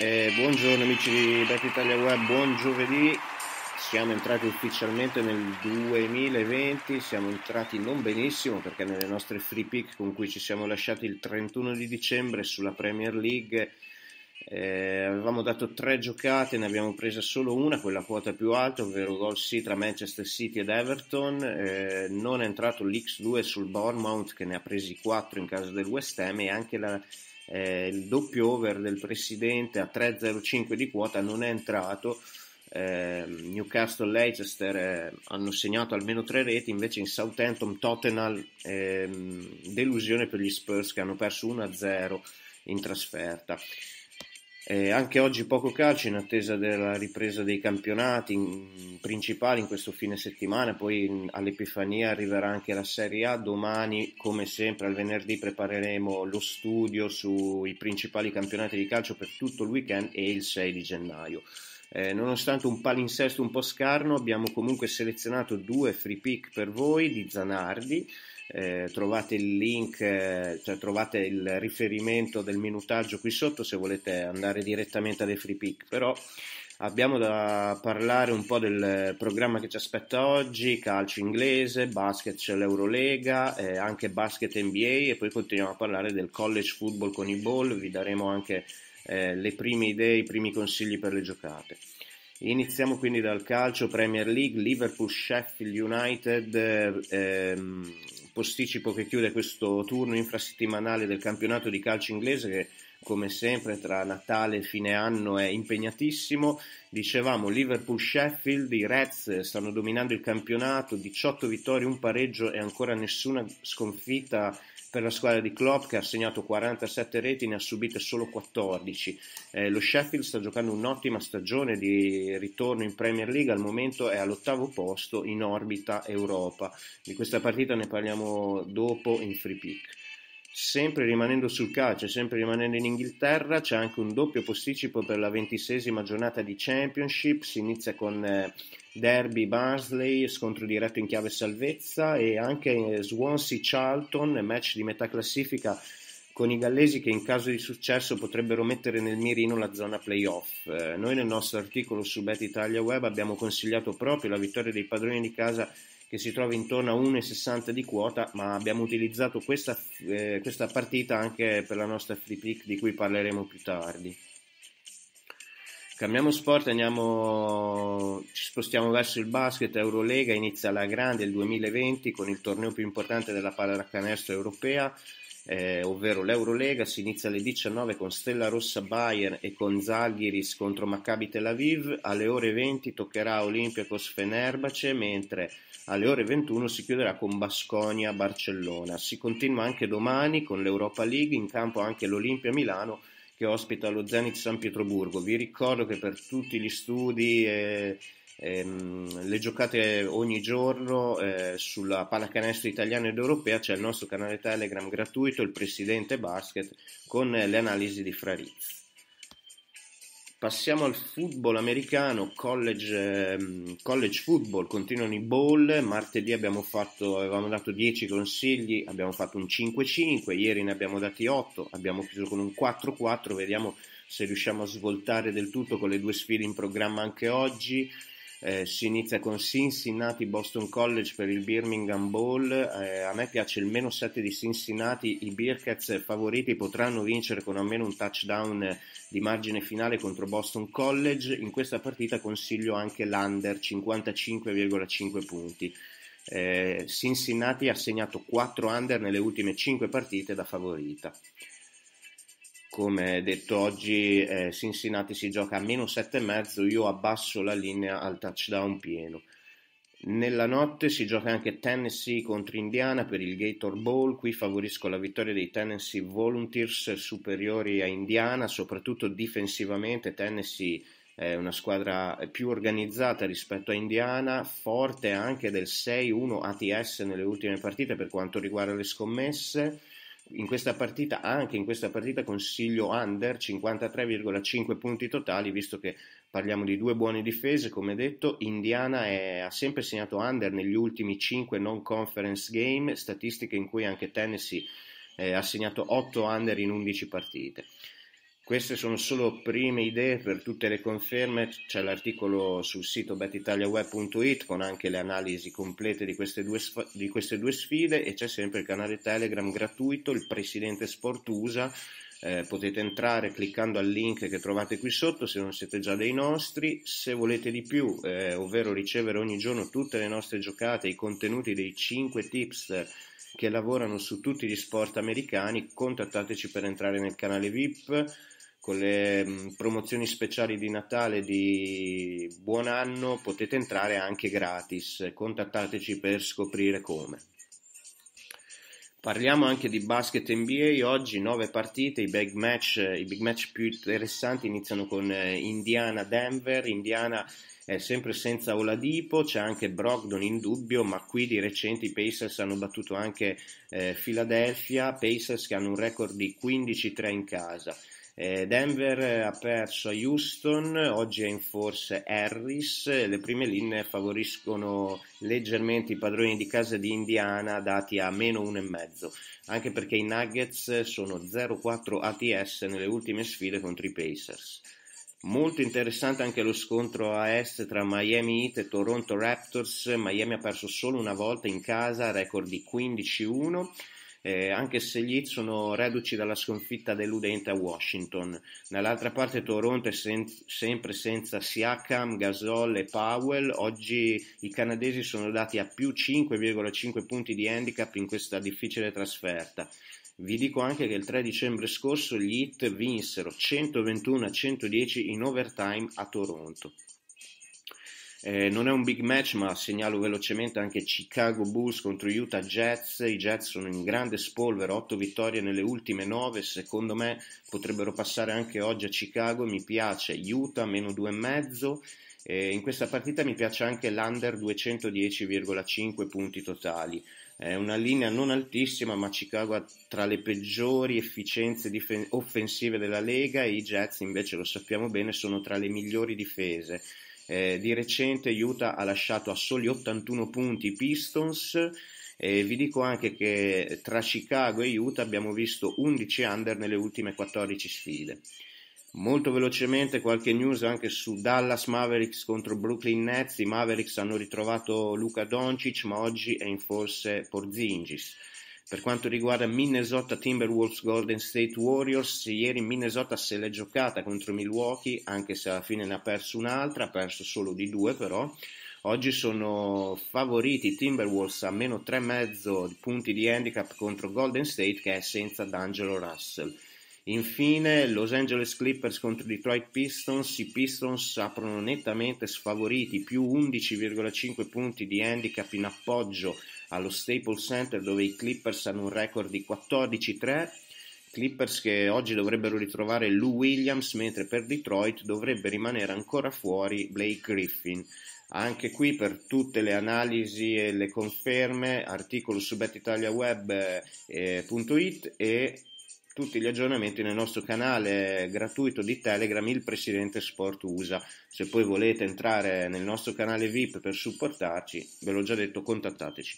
Eh, buongiorno amici di Bet Italia Web, buon giovedì. Siamo entrati ufficialmente nel 2020, siamo entrati non benissimo perché nelle nostre free pick con cui ci siamo lasciati il 31 di dicembre sulla Premier League eh, avevamo dato tre giocate, ne abbiamo presa solo una, quella quota più alta, ovvero gol sì tra Manchester City ed Everton. Eh, non è entrato l'X2 sul Bournemouth che ne ha presi 4 in caso del West Ham e anche la eh, il doppio over del presidente a 3,05 di quota non è entrato. Eh, Newcastle e Leicester eh, hanno segnato almeno tre reti, invece in Southampton Tottenham ehm, delusione per gli Spurs che hanno perso 1-0 in trasferta. Eh, anche oggi poco calcio in attesa della ripresa dei campionati in, principali in questo fine settimana, poi in, all'Epifania arriverà anche la Serie A, domani come sempre al venerdì prepareremo lo studio sui principali campionati di calcio per tutto il weekend e il 6 di gennaio. Eh, nonostante un palinsesto un po' scarno abbiamo comunque selezionato due free pick per voi di Zanardi eh, trovate il link, eh, cioè trovate il riferimento del minutaggio qui sotto se volete andare direttamente alle free pick, però abbiamo da parlare un po' del programma che ci aspetta oggi, calcio inglese, basket c'è l'Eurolega, eh, anche basket NBA e poi continuiamo a parlare del college football con i ball, vi daremo anche eh, le prime idee, i primi consigli per le giocate. Iniziamo quindi dal calcio Premier League, Liverpool, Sheffield United, ehm, posticipo che chiude questo turno infrasettimanale del campionato di calcio inglese che come sempre tra Natale e fine anno è impegnatissimo. Dicevamo Liverpool-Sheffield, i Reds stanno dominando il campionato, 18 vittorie, un pareggio e ancora nessuna sconfitta per la squadra di Klopp che ha segnato 47 reti, ne ha subite solo 14. Eh, lo Sheffield sta giocando un'ottima stagione di ritorno in Premier League, al momento è all'ottavo posto in orbita Europa. Di questa partita ne parliamo dopo in free pick sempre rimanendo sul calcio, sempre rimanendo in Inghilterra, c'è anche un doppio posticipo per la ventisesima giornata di Championship, si inizia con eh, Derby Barnsley, scontro diretto in chiave salvezza e anche eh, Swansea Charlton, match di metà classifica con i gallesi che in caso di successo potrebbero mettere nel mirino la zona playoff. Eh, noi nel nostro articolo su Bet Italia Web abbiamo consigliato proprio la vittoria dei padroni di casa che si trova intorno a 1,60 di quota, ma abbiamo utilizzato questa, eh, questa partita anche per la nostra free pick di cui parleremo più tardi. Cambiamo sport, andiamo, ci spostiamo verso il basket, Eurolega inizia la grande il 2020 con il torneo più importante della pallacanestro europea, eh, ovvero l'Eurolega, si inizia alle 19 con Stella Rossa Bayern e con Zalgiris contro Maccabi Tel Aviv, alle ore 20 toccherà Olympiacos Fenerbace, mentre alle ore 21 si chiuderà con Basconia Barcellona. Si continua anche domani con l'Europa League, in campo anche l'Olimpia Milano che ospita lo Zenit San Pietroburgo. Vi ricordo che per tutti gli studi e ehm, le giocate ogni giorno eh, sulla pallacanestro italiana ed europea, c'è il nostro canale Telegram gratuito, il Presidente Basket, con le analisi di Frarizzi. Passiamo al football americano, college, ehm, college, football, continuano i bowl, martedì abbiamo fatto, avevamo dato 10 consigli, abbiamo fatto un 5-5, ieri ne abbiamo dati 8, abbiamo chiuso con un 4-4, vediamo se riusciamo a svoltare del tutto con le due sfide in programma anche oggi, eh, si inizia con Cincinnati Boston College per il Birmingham Bowl. Eh, a me piace il meno 7 di Cincinnati. I Bearcats favoriti potranno vincere con almeno un touchdown di margine finale contro Boston College. In questa partita consiglio anche l'under 55,5 punti. Eh, Cincinnati ha segnato 4 under nelle ultime 5 partite da favorita come detto oggi eh, Cincinnati si gioca a meno 7,5, io abbasso la linea al touchdown pieno. Nella notte si gioca anche Tennessee contro Indiana per il Gator Bowl, qui favorisco la vittoria dei Tennessee Volunteers superiori a Indiana, soprattutto difensivamente Tennessee è una squadra più organizzata rispetto a Indiana, forte anche del 6-1 ATS nelle ultime partite per quanto riguarda le scommesse in questa partita, anche in questa partita consiglio under 53,5 punti totali, visto che parliamo di due buone difese, come detto, Indiana è, ha sempre segnato under negli ultimi 5 non conference game, statistiche in cui anche Tennessee eh, ha segnato 8 under in 11 partite. Queste sono solo prime idee, per tutte le conferme c'è l'articolo sul sito betitaliaweb.it con anche le analisi complete di queste, due, di queste, due, sfide e c'è sempre il canale Telegram gratuito, il Presidente Sport USA, eh, potete entrare cliccando al link che trovate qui sotto se non siete già dei nostri, se volete di più, eh, ovvero ricevere ogni giorno tutte le nostre giocate, i contenuti dei 5 tipster che lavorano su tutti gli sport americani, contattateci per entrare nel canale VIP con le mm, promozioni speciali di Natale di buon anno potete entrare anche gratis, contattateci per scoprire come. Parliamo anche di basket NBA, oggi 9 partite, i big match, i big match più interessanti iniziano con eh, Indiana-Denver, Indiana è sempre senza Oladipo, c'è anche Brogdon in dubbio, ma qui di recente i Pacers hanno battuto anche eh, Philadelphia, Pacers che hanno un record di 15-3 in casa. Eh, Denver ha perso a Houston, oggi è in forse Harris, le prime linee favoriscono leggermente i padroni di casa di Indiana dati a meno 1,5, anche perché i Nuggets sono 0-4 ATS nelle ultime sfide contro i Pacers. Molto interessante anche lo scontro a est tra Miami Heat e Toronto Raptors. Miami ha perso solo una volta in casa, record di 15-1 eh, anche se gli Heat sono reduci dalla sconfitta deludente a Washington. Dall'altra parte Toronto è sen- sempre senza Siakam, Gasol e Powell, oggi i canadesi sono dati a più 5,5 punti di handicap in questa difficile trasferta. Vi dico anche che il 3 dicembre scorso gli Heat vinsero 121 a 110 in overtime a Toronto. Eh, non è un big match, ma segnalo velocemente anche Chicago Bulls contro Utah Jets. I Jets sono in grande spolvero, 8 vittorie nelle ultime 9. Secondo me potrebbero passare anche oggi a Chicago. Mi piace Utah meno 2,5. in questa partita mi piace anche l'under 210,5 punti totali. È una linea non altissima, ma Chicago ha tra le peggiori efficienze difen- offensive della Lega e i Jets invece lo sappiamo bene sono tra le migliori difese. Eh, di recente Utah ha lasciato a soli 81 punti i Pistons. E vi dico anche che tra Chicago e Utah abbiamo visto 11 under nelle ultime 14 sfide. Molto velocemente qualche news anche su Dallas Mavericks contro Brooklyn Nets. I Mavericks hanno ritrovato Luca Doncic, ma oggi è in forse Porzingis. Per quanto riguarda Minnesota Timberwolves Golden State Warriors, ieri Minnesota se l'è giocata contro Milwaukee, anche se alla fine ne ha perso un'altra, ha perso solo di due però. Oggi sono favoriti Timberwolves a meno 3,5 punti di handicap contro Golden State che è senza D'Angelo Russell. Infine Los Angeles Clippers contro Detroit Pistons, i Pistons aprono nettamente sfavoriti più 11,5 punti di handicap in appoggio allo Staples Center dove i Clippers hanno un record di 14-3, Clippers che oggi dovrebbero ritrovare Lou Williams, mentre per Detroit dovrebbe rimanere ancora fuori Blake Griffin. Anche qui per tutte le analisi e le conferme, articolo su betitaliaweb.it eh, e tutti gli aggiornamenti nel nostro canale gratuito di Telegram, il Presidente Sport USA. Se poi volete entrare nel nostro canale VIP per supportarci, ve l'ho già detto, contattateci.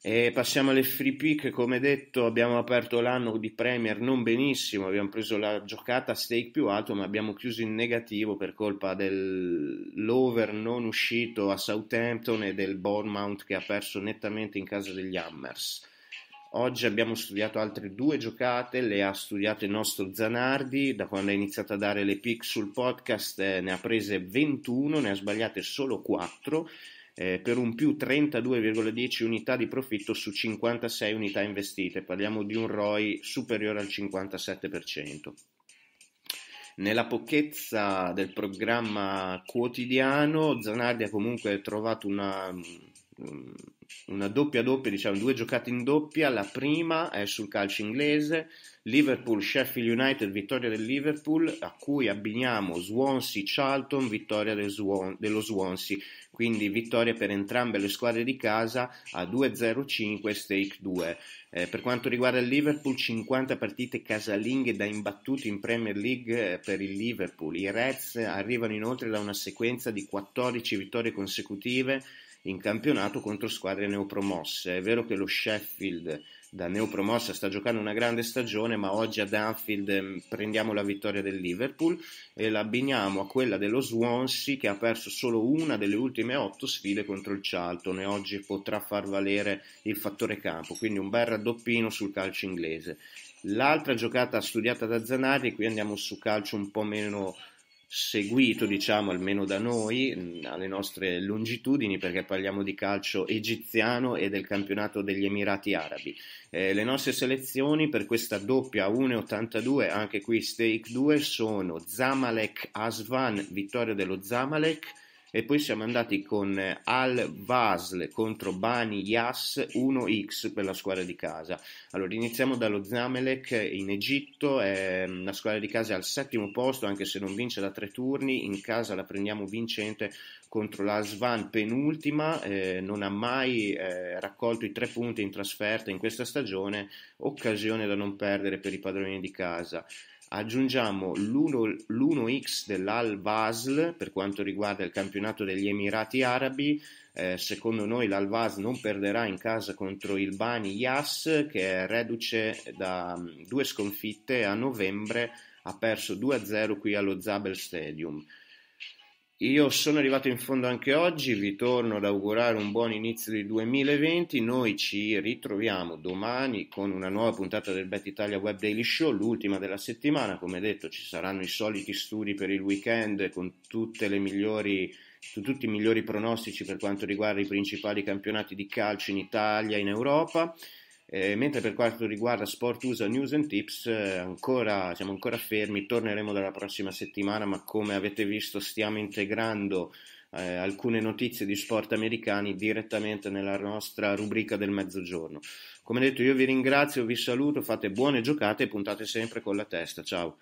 E passiamo alle free pick, come detto abbiamo aperto l'anno di Premier non benissimo, abbiamo preso la giocata a stake più alto ma abbiamo chiuso in negativo per colpa dell'over non uscito a Southampton e del Bournemouth che ha perso nettamente in casa degli Hammers. Oggi abbiamo studiato altre due giocate, le ha studiate il nostro Zanardi, da quando ha iniziato a dare le pick sul podcast eh, ne ha prese 21, ne ha sbagliate solo 4, eh, per un più 32,10 unità di profitto su 56 unità investite, parliamo di un ROI superiore al 57%. Nella pochezza del programma quotidiano Zanardi ha comunque trovato una, mm, una doppia doppia, diciamo due giocate in doppia, la prima è sul calcio inglese, Liverpool-Sheffield United, vittoria del Liverpool, a cui abbiniamo Swansea-Charlton, vittoria del Swan, dello Swansea, quindi vittoria per entrambe le squadre di casa a 2-0-5 stake 2. Eh, per quanto riguarda il Liverpool, 50 partite casalinghe da imbattuti in Premier League eh, per il Liverpool. I Reds arrivano inoltre da una sequenza di 14 vittorie consecutive in campionato contro squadre neopromosse. È vero che lo Sheffield da neopromossa sta giocando una grande stagione, ma oggi ad Anfield mm, prendiamo la vittoria del Liverpool e la abbiniamo a quella dello Swansea che ha perso solo una delle ultime otto sfide contro il Charlton e oggi potrà far valere il fattore campo, quindi un bel raddoppino sul calcio inglese. L'altra giocata studiata da Zanardi, qui andiamo su calcio un po' meno seguito, diciamo, almeno da noi, alle nostre longitudini, perché parliamo di calcio egiziano e del campionato degli Emirati Arabi. Eh, le nostre selezioni per questa doppia 1,82, anche qui stake 2, sono Zamalek Asvan, vittoria dello Zamalek, e poi siamo andati con eh, Al-Vasl contro Bani Yas 1x per la squadra di casa. Allora iniziamo dallo Zamelek in Egitto, eh, la squadra di casa è al settimo posto anche se non vince da tre turni, in casa la prendiamo vincente contro la Svan penultima, eh, non ha mai eh, raccolto i tre punti in trasferta in questa stagione, occasione da non perdere per i padroni di casa aggiungiamo l'1x dell'Al-Wasl per quanto riguarda il campionato degli Emirati Arabi. Eh, secondo noi l'Al-Wasl non perderà in casa contro il Bani Yas che è reduce da mm, due sconfitte a novembre, ha perso 2-0 qui allo Zabel Stadium. Io sono arrivato in fondo anche oggi, vi torno ad augurare un buon inizio di 2020. Noi ci ritroviamo domani con una nuova puntata del Bet Italia Web Daily Show, l'ultima della settimana. Come detto, ci saranno i soliti studi per il weekend con migliori, tutti i migliori pronostici per quanto riguarda i principali campionati di calcio in Italia e in Europa. Eh, mentre per quanto riguarda Sport Usa News and Tips, eh, ancora, siamo ancora fermi, torneremo dalla prossima settimana, ma come avete visto stiamo integrando eh, alcune notizie di sport americani direttamente nella nostra rubrica del mezzogiorno. Come detto io vi ringrazio, vi saluto, fate buone giocate e puntate sempre con la testa. Ciao!